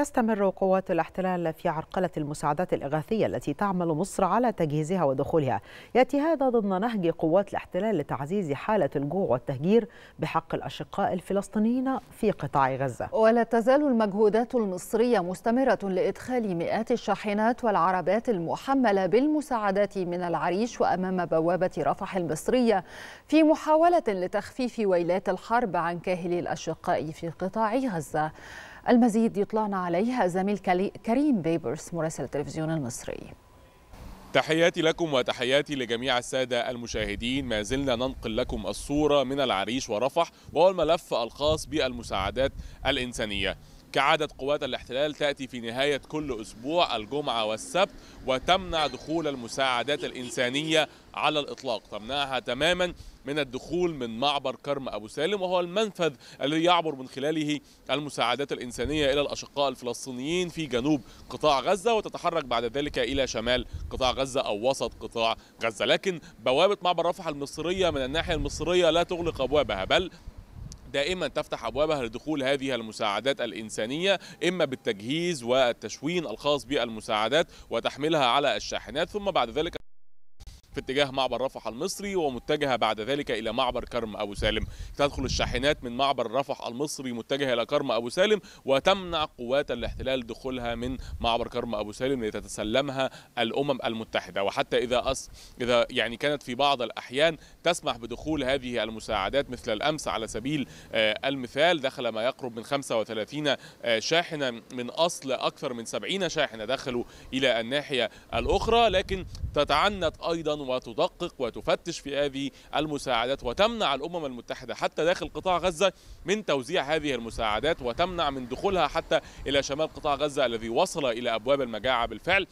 تستمر قوات الاحتلال في عرقلة المساعدات الإغاثية التي تعمل مصر على تجهيزها ودخولها يأتي هذا ضمن نهج قوات الاحتلال لتعزيز حالة الجوع والتهجير بحق الأشقاء الفلسطينيين في قطاع غزة ولا تزال المجهودات المصرية مستمرة لإدخال مئات الشاحنات والعربات المحملة بالمساعدات من العريش وأمام بوابة رفح المصرية في محاولة لتخفيف ويلات الحرب عن كاهل الأشقاء في قطاع غزة المزيد يطلعنا عليه زميل كريم بيبرس مراسل التلفزيون المصري تحياتي لكم وتحياتي لجميع السادة المشاهدين ما زلنا ننقل لكم الصورة من العريش ورفح وهو الملف الخاص بالمساعدات الإنسانية كعادة قوات الاحتلال تأتي في نهاية كل أسبوع الجمعة والسبت وتمنع دخول المساعدات الإنسانية على الإطلاق تمنعها تماما من الدخول من معبر كرم أبو سالم وهو المنفذ الذي يعبر من خلاله المساعدات الإنسانية إلى الأشقاء الفلسطينيين في جنوب قطاع غزة وتتحرك بعد ذلك إلى شمال قطاع غزة أو وسط قطاع غزة لكن بوابة معبر رفح المصرية من الناحية المصرية لا تغلق أبوابها بل دائما تفتح أبوابها لدخول هذه المساعدات الإنسانية إما بالتجهيز والتشوين الخاص بالمساعدات وتحملها على الشاحنات ثم بعد ذلك في اتجاه معبر رفح المصري ومتجهة بعد ذلك إلى معبر كرم أبو سالم تدخل الشاحنات من معبر رفح المصري متجهة إلى كرم أبو سالم وتمنع قوات الاحتلال دخولها من معبر كرم أبو سالم لتتسلمها الأمم المتحدة وحتى إذا أص... إذا يعني كانت في بعض الأحيان تسمح بدخول هذه المساعدات مثل الأمس على سبيل آه، المثال دخل ما يقرب من 35 آه، شاحنة من أصل أكثر من 70 شاحنة دخلوا إلى الناحية الأخرى لكن تتعنت أيضا وتدقق وتفتش في هذه المساعدات وتمنع الامم المتحده حتى داخل قطاع غزه من توزيع هذه المساعدات وتمنع من دخولها حتى الى شمال قطاع غزه الذي وصل الى ابواب المجاعه بالفعل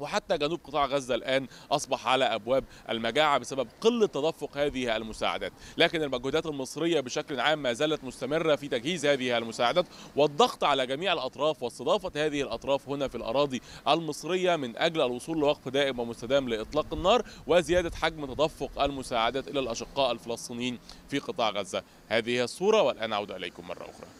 وحتى جنوب قطاع غزة الآن أصبح على أبواب المجاعة بسبب قلة تدفق هذه المساعدات لكن المجهودات المصرية بشكل عام ما زالت مستمرة في تجهيز هذه المساعدات والضغط على جميع الأطراف واستضافة هذه الأطراف هنا في الأراضي المصرية من أجل الوصول لوقف دائم ومستدام لإطلاق النار وزيادة حجم تدفق المساعدات إلى الأشقاء الفلسطينيين في قطاع غزة هذه هي الصورة والآن أعود إليكم مرة أخرى